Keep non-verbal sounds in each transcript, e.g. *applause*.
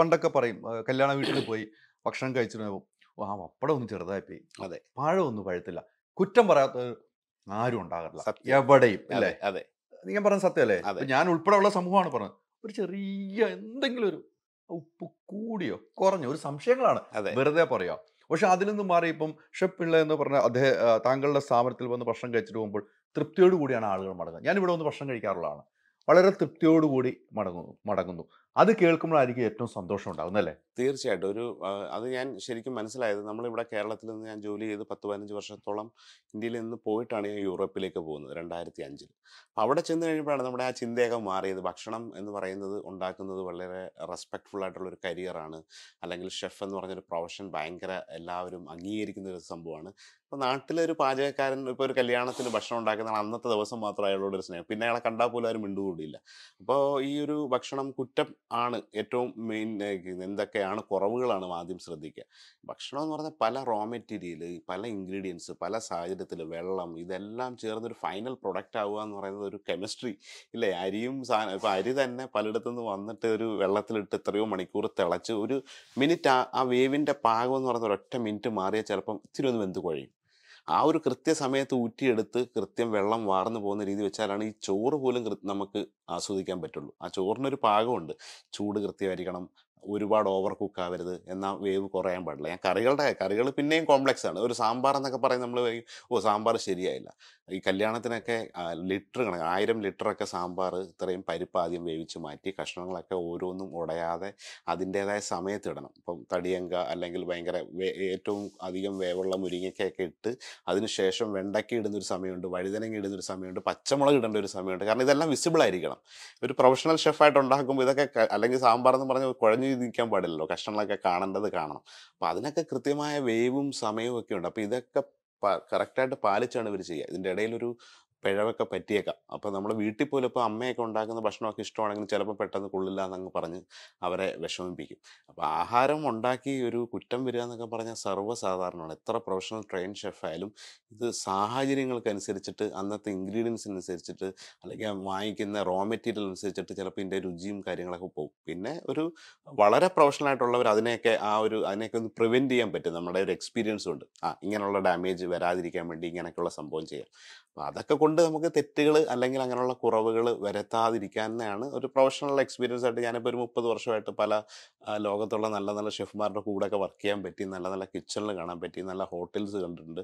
പണ്ടൊക്കെ പറയും കല്യാണ വീട്ടിൽ പോയി ഭക്ഷണം പോകും ആ അപ്പടം ഒന്ന് ചെറുതായി പോയി അതെ പഴം ഒന്നും പഴുത്തില്ല കുറ്റം പറയാത്ത ആരും ഉണ്ടാകാറില്ല എവിടെയും അല്ലേ അതെ ഞാൻ പറഞ്ഞ സത്യമല്ലേ ഞാൻ ഉള്ള സമൂഹമാണ് പറഞ്ഞത് ഒരു ചെറിയ എന്തെങ്കിലും ഒരു ഉപ്പ് കൂടിയോ കുറഞ്ഞോ ഒരു സംശയങ്ങളാണ് വെറുതെ പറയോ പക്ഷെ അതിൽ നിന്നും മാറി ഇപ്പം ഷെഫ് പിള്ള എന്ന് പറഞ്ഞ അദ്ദേഹം താങ്കളുടെ സ്ഥാപനത്തിൽ വന്ന് ഭക്ഷണം കഴിച്ചിട്ട് പോകുമ്പോൾ തൃപ്തിയോട് കൂടിയാണ് ആളുകൾ മടങ്ങുന്നത് ഞാൻ ഇവിടെ വന്ന് ഭക്ഷണം കഴിക്കാറുള്ളതാണ് വളരെ തൃപ്തിയോടുകൂടി മടങ്ങുന്നു മടങ്ങുന്നു അത് കേൾക്കുമ്പോഴായിരിക്കും ഏറ്റവും സന്തോഷം ഉണ്ടാകുന്നത് അല്ലേ തീർച്ചയായിട്ടും ഒരു അത് ഞാൻ ശരിക്കും മനസ്സിലായത് നമ്മളിവിടെ കേരളത്തിൽ നിന്ന് ഞാൻ ജോലി ചെയ്ത് പത്ത് പതിനഞ്ച് വർഷത്തോളം ഇന്ത്യയിൽ നിന്ന് പോയിട്ടാണ് ഞാൻ യൂറോപ്പിലേക്ക് പോകുന്നത് രണ്ടായിരത്തി അഞ്ചിൽ അവിടെ ചെന്ന് കഴിയുമ്പോഴാണ് നമ്മുടെ ആ ചിന്തയൊക്കെ മാറിയത് ഭക്ഷണം എന്ന് പറയുന്നത് ഉണ്ടാക്കുന്നത് വളരെ റെസ്പെക്ട്ഫുൾ ആയിട്ടുള്ള ഒരു കരിയറാണ് അല്ലെങ്കിൽ ഷെഫ് എന്ന് പറഞ്ഞൊരു പ്രൊഫഷൻ ഭയങ്കര എല്ലാവരും അംഗീകരിക്കുന്ന ഒരു സംഭവമാണ് ഇപ്പം നാട്ടിലൊരു പാചകക്കാരൻ ഇപ്പോൾ ഒരു കല്യാണത്തിന് ഭക്ഷണം ഉണ്ടാക്കുന്ന അന്നത്തെ ദിവസം മാത്രം അയാളോട് ഒരു സ്നേഹം പിന്നെ അയാളെ കണ്ടാൽ പോലും ആരും മിണ്ടുകൂടിയില്ല അപ്പോൾ ഈ ഒരു ഭക്ഷണം കുറ്റം ആണ് ഏറ്റവും മെയിൻ എന്തൊക്കെയാണ് കുറവുകളാണ് ആദ്യം ശ്രദ്ധിക്കുക ഭക്ഷണം എന്ന് പറഞ്ഞാൽ പല റോ മെറ്റീരിയൽ പല ഇൻഗ്രീഡിയൻസ് പല സാഹചര്യത്തിൽ വെള്ളം ഇതെല്ലാം ചേർന്നൊരു ഫൈനൽ പ്രൊഡക്റ്റ് ആവുക എന്ന് പറയുന്നത് ഒരു കെമിസ്ട്രി ഇല്ലേ അരിയും സാധനം ഇപ്പോൾ അരി തന്നെ പലയിടത്തുനിന്ന് വന്നിട്ട് ഒരു വെള്ളത്തിലിട്ട് എത്രയോ മണിക്കൂർ തിളച്ച് ഒരു മിനിറ്റ് ആ വേവിൻ്റെ പാകം എന്ന് പറയുന്ന ഒരൊറ്റ മിനിറ്റ് മാറിയാൽ ചിലപ്പം ഇത്തിരി ഒന്ന് വെന്ത് കുഴയും ആ ഒരു കൃത്യസമയത്ത് ഊറ്റിയെടുത്ത് കൃത്യം വെള്ളം വാർന്നു പോകുന്ന രീതി വെച്ചാലാണ് ഈ ചോറ് പോലും നമുക്ക് ആസ്വദിക്കാൻ പറ്റുള്ളൂ ആ ചോറിനൊരു പാകമുണ്ട് ചൂട് കൃത്യമായിരിക്കണം ഒരുപാട് ഓവർ കുക്ക് ആവരുത് എന്നാൽ വേവ് കുറയാൻ പാടില്ല ഞാൻ കറികളുടെ കറികൾ പിന്നെയും കോംപ്ലക്സ് ആണ് ഒരു സാമ്പാർ എന്നൊക്കെ പറയും നമ്മൾ ഓ സാമ്പാർ ശരിയായില്ല ഈ കല്യാണത്തിനൊക്കെ ലിറ്റർ കണക്ക് ആയിരം ലിറ്ററൊക്കെ സാമ്പാർ ഇത്രയും പരിപ്പ് ആദ്യം വേവിച്ച് മാറ്റി കഷ്ണങ്ങളൊക്കെ ഓരോന്നും ഉടയാതെ അതിൻ്റേതായ സമയത്തിടണം ഇപ്പം തടിയങ്ക അല്ലെങ്കിൽ ഭയങ്കര ഏറ്റവും അധികം വേവുള്ള മുരിങ്ങയ്ക്കൊക്കെ ഇട്ട് അതിനുശേഷം വെണ്ടയ്ക്ക ഇടുന്ന ഒരു സമയമുണ്ട് വഴുതനങ്ങ ഇടുന്ന ഒരു സമയമുണ്ട് പച്ചമുളക് ഇടേണ്ട ഒരു സമയമുണ്ട് കാരണം ഇതെല്ലാം വിസിബിൾ ആയിരിക്കണം ഒരു പ്രൊഫഷണൽ ഷെഫായിട്ട് ഉണ്ടാക്കുമ്പോൾ ഇതൊക്കെ അല്ലെങ്കിൽ സാമ്പാർ എന്ന് പറഞ്ഞ് കുഴഞ്ഞു ചെയ്ത് നിൽക്കാൻ പാടില്ലല്ലോ കഷ്ടങ്ങളൊക്കെ കാണേണ്ടത് കാണണം അപ്പം അതിനൊക്കെ കൃത്യമായ വേവും സമയവും ഒക്കെ ഉണ്ട് അപ്പം ഇതൊക്കെ കറക്റ്റായിട്ട് പാലിച്ചാണ് ഇവർ ചെയ്യുക ഇതിൻ്റെ ഇടയിലൊരു പിഴവൊക്കെ പറ്റിയേക്കാം അപ്പോൾ നമ്മൾ വീട്ടിൽ പോലും ഇപ്പോൾ അമ്മയൊക്കെ ഉണ്ടാക്കുന്ന ഭക്ഷണമൊക്കെ ഇഷ്ടമാണെങ്കിൽ ചിലപ്പോൾ പെട്ടെന്ന് കൊള്ളില്ല എന്നങ്ങ് പറഞ്ഞ് അവരെ വിഷമിപ്പിക്കും അപ്പോൾ ആഹാരം ഉണ്ടാക്കി ഒരു കുറ്റം വരിക എന്നൊക്കെ പറഞ്ഞാൽ സർവ്വസാധാരണമാണ് എത്ര പ്രൊഫഷണൽ ട്രെയിൻ ഷെഫായാലും ഇത് സാഹചര്യങ്ങൾക്കനുസരിച്ചിട്ട് അന്നത്തെ ഇൻഗ്രീഡിയൻസ് അനുസരിച്ചിട്ട് അല്ലെങ്കിൽ വാങ്ങിക്കുന്ന റോ മെറ്റീരിയൽ അനുസരിച്ചിട്ട് ചിലപ്പോൾ ഇതിൻ്റെ രുചിയും കാര്യങ്ങളൊക്കെ പോകും പിന്നെ ഒരു വളരെ പ്രൊഫഷണൽ ആയിട്ടുള്ളവർ അതിനെയൊക്കെ ആ ഒരു അതിനെയൊക്കെ ഒന്ന് പ്രിവെൻറ്റ് ചെയ്യാൻ പറ്റും നമ്മുടെ ഒരു എക്സ്പീരിയൻസ് ഉണ്ട് ആ ഇങ്ങനെയുള്ള ഡാമേജ് വരാതിരിക്കാൻ വേണ്ടി ഇങ്ങനെയൊക്കെയുള്ള സംഭവം ചെയ്യാം അപ്പോൾ അതൊക്കെ അതുകൊണ്ട് നമുക്ക് തെറ്റുകൾ അല്ലെങ്കിൽ അങ്ങനെയുള്ള കുറവുകൾ തന്നെയാണ് ഒരു പ്രൊഫഷണൽ എക്സ്പീരിയൻസ് ആയിട്ട് ഞാനിപ്പോൾ ഒരു മുപ്പത് വർഷമായിട്ട് പല ലോകത്തുള്ള നല്ല നല്ല ഷെഫ്മാരുടെ ഒക്കെ വർക്ക് ചെയ്യാൻ പറ്റി നല്ല നല്ല കിച്ചണിൽ കാണാൻ പറ്റി നല്ല ഹോട്ടൽസ് കണ്ടിട്ടുണ്ട്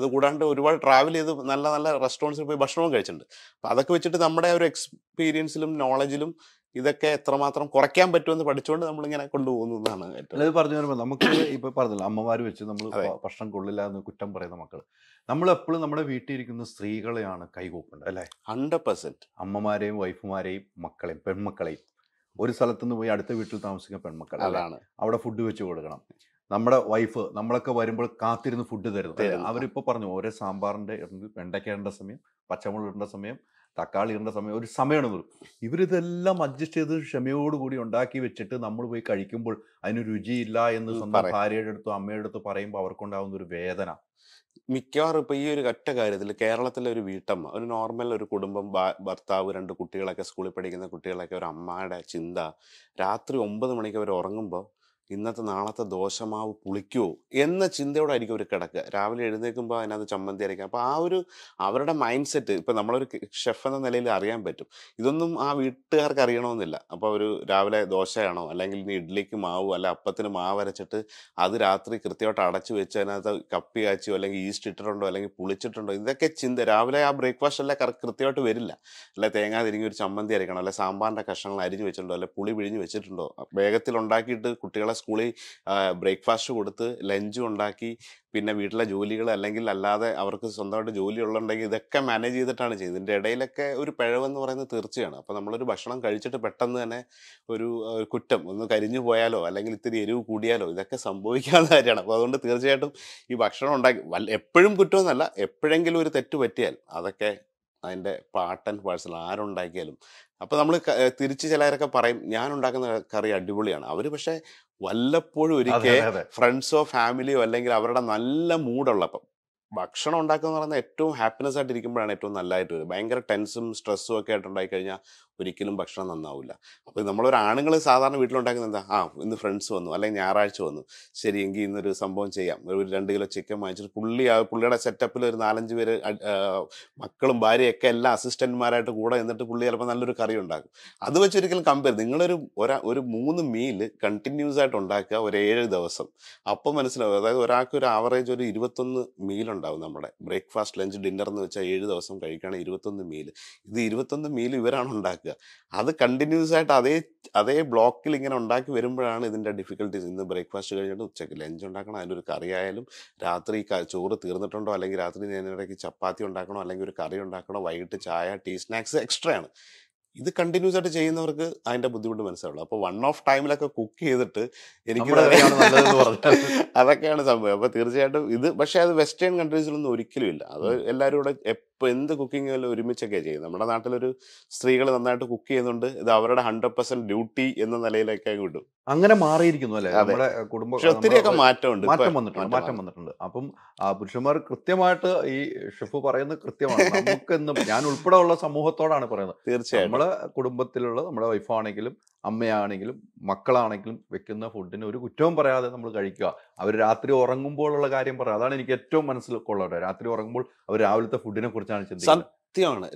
അതുകൂടാണ്ട് ഒരുപാട് ട്രാവൽ ചെയ്ത് നല്ല നല്ല റെസ്റ്റോറൻറ്റ്സിൽ പോയി ഭക്ഷണവും കഴിച്ചിട്ടുണ്ട് അപ്പോൾ അതൊക്കെ വെച്ചിട്ട് നമ്മുടെ ഒരു എക്സ്പീരിയൻസിലും നോളജിലും ഇതൊക്കെ എത്രമാത്രം കുറയ്ക്കാൻ പറ്റുമെന്ന് പഠിച്ചുകൊണ്ട് നമ്മളിങ്ങനെ കൊണ്ടുപോകുന്നതാണ് അതായത് പറഞ്ഞു വരുമ്പോൾ നമുക്ക് *coughs* ഇപ്പൊ പറഞ്ഞില്ല അമ്മമാർ വെച്ച് നമ്മൾ ഭക്ഷണം കൊള്ളില്ല എന്ന് കുറ്റം പറയുന്ന മക്കള് നമ്മൾ എപ്പോഴും നമ്മുടെ വീട്ടിൽ ഇരിക്കുന്ന സ്ത്രീകളെയാണ് കൈകോപ്പേണ്ടത് അല്ലേ ഹൺഡ്രഡ് പെർസെന്റ് അമ്മമാരെയും വൈഫുമാരെയും മക്കളെയും പെൺമക്കളെയും ഒരു സ്ഥലത്തുനിന്ന് പോയി അടുത്ത വീട്ടിൽ താമസിക്കുന്ന പെൺമക്കൾ അതാണ് അവിടെ ഫുഡ് വെച്ച് കൊടുക്കണം നമ്മുടെ വൈഫ് നമ്മളൊക്കെ വരുമ്പോൾ കാത്തിരുന്ന് ഫുഡ് തരുന്നു അവരിപ്പോൾ പറഞ്ഞു ഓരോ സാമ്പാറിൻ്റെ വെണ്ടയ്ക്ക ഇടേണ്ട സമയം പച്ചമുളക് ഇടേണ്ട സമയം തക്കാളി ഇടേണ്ട സമയം ഒരു സമയമാണ് നിർത്തും ഇവരിതെല്ലാം അഡ്ജസ്റ്റ് ചെയ്ത് ക്ഷമയോടുകൂടി ഉണ്ടാക്കി വെച്ചിട്ട് നമ്മൾ പോയി കഴിക്കുമ്പോൾ അതിന് രുചിയില്ല എന്ന് സ്വന്തം ഭാര്യയുടെ അടുത്തോ അമ്മയുടെ അടുത്തോ പറയുമ്പോൾ അവർക്കുണ്ടാവുന്ന ഒരു വേദന മിക്കവാറും ഇപ്പൊ ഈ ഒരു ഒറ്റ കാര്യത്തിൽ കേരളത്തിലെ ഒരു വീട്ടമ്മ ഒരു നോർമൽ ഒരു കുടുംബം ഭർത്താവ് രണ്ട് കുട്ടികളൊക്കെ സ്കൂളിൽ പഠിക്കുന്ന കുട്ടികളൊക്കെ ഒരു അമ്മയുടെ ചിന്ത രാത്രി ഒമ്പത് മണിക്ക് അവർ ഉറങ്ങുമ്പോൾ ഇന്നത്തെ നാളത്തെ ദോശമാവ് പുളിക്കുമോ എന്ന ചിന്തയോടെ ആയിരിക്കും അവർ കിടക്കുക രാവിലെ എഴുന്നേൽക്കുമ്പോൾ അതിനകത്ത് ചമ്മന്തി അരയ്ക്കാം അപ്പോൾ ആ ഒരു അവരുടെ മൈൻഡ് സെറ്റ് ഇപ്പം നമ്മളൊരു ഷെഫ് എന്ന നിലയിൽ അറിയാൻ പറ്റും ഇതൊന്നും ആ വീട്ടുകാർക്ക് അറിയണമെന്നില്ല അപ്പോൾ ഒരു രാവിലെ ദോശയാണോ അല്ലെങ്കിൽ ഇനി ഇഡ്ഡലിക്ക് മാവോ അല്ല അപ്പത്തിന് മാവ് അരച്ചിട്ട് അത് രാത്രി കൃത്യമായിട്ട് അടച്ചു വെച്ച് അതിനകത്ത് കപ്പി കാച്ചിയോ അല്ലെങ്കിൽ ഈസ്റ്റ് ഇട്ടിട്ടുണ്ടോ അല്ലെങ്കിൽ പുളിച്ചിട്ടുണ്ടോ ഇതൊക്കെ ചിന്ത രാവിലെ ആ ബ്രേക്ക്ഫാസ്റ്റ് എല്ലാം കൃത്യമായിട്ട് വരില്ല അല്ല തേങ്ങ തിരിഞ്ഞ് ഒരു ചമ്മന്തി അരയ്ക്കണം അല്ലെ സാമ്പാറിൻ്റെ കഷ്ണങ്ങൾ അരിഞ്ഞ് വെച്ചിട്ടുണ്ടോ അല്ലെ പുളി പിഴിഞ്ഞ് വെച്ചിട്ടുണ്ടോ വേഗത്തിൽ ഉണ്ടാക്കിയിട്ട് കുട്ടികളെ സ്കൂളിൽ ബ്രേക്ക്ഫാസ്റ്റ് കൊടുത്ത് ലഞ്ചും ഉണ്ടാക്കി പിന്നെ വീട്ടിലെ ജോലികൾ അല്ലെങ്കിൽ അല്ലാതെ അവർക്ക് സ്വന്തമായിട്ട് ജോലി ഉള്ളുണ്ടെങ്കിൽ ഇതൊക്കെ മാനേജ് ചെയ്തിട്ടാണ് ചെയ്തത് ഇതിൻ്റെ ഇടയിലൊക്കെ ഒരു പിഴവെന്ന് പറയുന്നത് തീർച്ചയാണ് അപ്പോൾ നമ്മളൊരു ഭക്ഷണം കഴിച്ചിട്ട് പെട്ടെന്ന് തന്നെ ഒരു കുറ്റം ഒന്ന് കരിഞ്ഞു പോയാലോ അല്ലെങ്കിൽ ഇത്തിരി എരിവ് കൂടിയാലോ ഇതൊക്കെ സംഭവിക്കാവുന്ന കാര്യമാണ് അപ്പോൾ അതുകൊണ്ട് തീർച്ചയായിട്ടും ഈ ഭക്ഷണം ഉണ്ടാക്കി എപ്പോഴും കുറ്റമൊന്നുമല്ല എപ്പോഴെങ്കിലും ഒരു തെറ്റ് പറ്റിയാൽ അതൊക്കെ അതിൻ്റെ പാർട്ട് ആൻഡ് പാഴ്സൽ ആരുണ്ടാക്കിയാലും അപ്പോൾ നമ്മൾ തിരിച്ച് ചിലരൊക്കെ പറയും ഞാൻ ഉണ്ടാക്കുന്ന കറി അടിപൊളിയാണ് അവർ പക്ഷേ വല്ലപ്പോഴും ഒരിക്കൽ ഫ്രണ്ട്സോ ഫാമിലിയോ അല്ലെങ്കിൽ അവരുടെ നല്ല മൂടുള്ളപ്പം ഭക്ഷണം ഉണ്ടാക്കുക എന്ന് പറയുന്നത് ഏറ്റവും ഹാപ്പിനെസ് ആയിട്ട് ഇരിക്കുമ്പോഴാണ് ഏറ്റവും നല്ലതായിട്ട് വരും ഭയങ്കര ടെൻസും സ്ട്രെസ്സും ഒക്കെ ആയിട്ട് ഉണ്ടായി കഴിഞ്ഞാൽ ഒരിക്കലും ഭക്ഷണം നന്നാവില്ല അപ്പോൾ നമ്മളൊരാണുങ്ങൾ സാധാരണ വീട്ടിലുണ്ടാക്കുന്നത് എന്താ ആ ഇന്ന് ഫ്രണ്ട്സ് വന്നു അല്ലെങ്കിൽ ഞായറാഴ്ച വന്നു ശരി എങ്കിൽ ഇന്നൊരു സംഭവം ചെയ്യാം ഒരു രണ്ട് കിലോ ചിക്കൻ വാങ്ങിച്ചിട്ട് പുള്ളി ആ പുള്ളിയുടെ സെറ്റപ്പിൽ ഒരു നാലഞ്ച് പേര് മക്കളും ഭാര്യയൊക്കെ എല്ലാം അസിസ്റ്റന്റ്മാരായിട്ട് കൂടെ എന്നിട്ട് പുള്ളി ചിലപ്പോൾ നല്ലൊരു കറി ഉണ്ടാക്കും അത് വെച്ചൊരിക്കലും കമ്പയർ നിങ്ങളൊരു ഒരാ ഒരു മൂന്ന് മീൽ കണ്ടിന്യൂസ് ആയിട്ട് ഉണ്ടാക്കുക ഒരു ഏഴ് ദിവസം അപ്പം മനസ്സിലാവും അതായത് ഒരാൾക്ക് ഒരു ആവറേജ് ഒരു ഇരുപത്തൊന്ന് മീൽ ഉണ്ടാവും നമ്മുടെ ബ്രേക്ക്ഫാസ്റ്റ് ലഞ്ച് ഡിന്നർ എന്ന് വെച്ചാൽ ഏഴ് ദിവസം കഴിക്കുകയാണെങ്കിൽ ഇരുപത്തൊന്ന് മീൽ ഇത് ഇരുപത്തൊന്ന് മീൽ ഇവരാണ് ഉണ്ടാക്കുക ഉണ്ടാക്കുക അത് കണ്ടിന്യൂസ് ആയിട്ട് അതേ അതേ ബ്ലോക്കിൽ ഇങ്ങനെ ഉണ്ടാക്കി വരുമ്പോഴാണ് ഇതിൻ്റെ ഡിഫിക്കൽട്ടീസ് ഇന്ന് ബ്രേക്ക്ഫാസ്റ്റ് കഴിഞ്ഞിട്ട് ഉച്ചയ്ക്ക് ലഞ്ച് ഉണ്ടാക്കണം കറി ആയാലും രാത്രി ചോറ് തീർന്നിട്ടുണ്ടോ അല്ലെങ്കിൽ രാത്രി നേരിടയ്ക്ക് ചപ്പാത്തി ഉണ്ടാക്കണോ അല്ലെങ്കിൽ ഒരു കറി ഉണ്ടാക്കണോ വൈകിട്ട് ചായ ടീ സ്നാക്സ് എക്സ്ട്രാ ആണ് ഇത് കണ്ടിന്യൂസ് ആയിട്ട് ചെയ്യുന്നവർക്ക് അതിന്റെ ബുദ്ധിമുട്ട് മനസ്സിലാവുള്ളൂ അപ്പോൾ വൺ ഓഫ് ടൈമിലൊക്കെ കുക്ക് ചെയ്തിട്ട് എനിക്ക് *laughs* അതൊക്കെയാണ് സംഭവം അപ്പോൾ തീർച്ചയായിട്ടും ഇത് പക്ഷേ അത് വെസ്റ്റേൺ കൺട്രീസിലൊന്നും ഒരിക്കലും ഇല്ല അത് എല്ലാവരും കൂടെ എപ്പോൾ എന്ത് കുക്കിംഗ് എല്ലാം ഒരുമിച്ചൊക്കെ ചെയ്യും നമ്മുടെ നാട്ടിലൊരു സ്ത്രീകൾ നന്നായിട്ട് കുക്ക് ചെയ്യുന്നുണ്ട് ഇത് അവരുടെ ഹൺഡ്രഡ് പെർസെന്റ് ഡ്യൂട്ടി എന്ന നിലയിലേക്ക് കിട്ടും അങ്ങനെ മാറിയിരിക്കുന്നു അല്ലേ നമ്മുടെ കുടുംബം പക്ഷെ ഒത്തിരിയൊക്കെ മാറ്റമുണ്ട് മാറ്റം വന്നിട്ടുണ്ട് മാറ്റം വന്നിട്ടുണ്ട് അപ്പം പുരുഷന്മാർ കൃത്യമായിട്ട് ഈ ഷെഫ് പറയുന്നത് കൃത്യമാണ് ഞാൻ ഉൾപ്പെടെ ഉള്ള സമൂഹത്തോടാണ് പറയുന്നത് തീർച്ചയായും നമ്മളെ കുടുംബത്തിലുള്ള നമ്മുടെ വൈഫാണെങ്കിലും അമ്മയാണെങ്കിലും മക്കളാണെങ്കിലും വെക്കുന്ന ഫുഡിന് ഒരു കുറ്റവും പറയാതെ നമ്മൾ കഴിക്കുക അവർ രാത്രി ഉറങ്ങുമ്പോഴുള്ള കാര്യം പറയുക അതാണ് എനിക്ക് ഏറ്റവും മനസ്സിൽ കൊള്ളട്ടെ രാത്രി ഉറങ്ങുമ്പോൾ അവർ രാവിലത്തെ ഫുഡിനെ കുറിച്ചാണ് ചിന്തിക്കുന്നത് സത്യമാണ്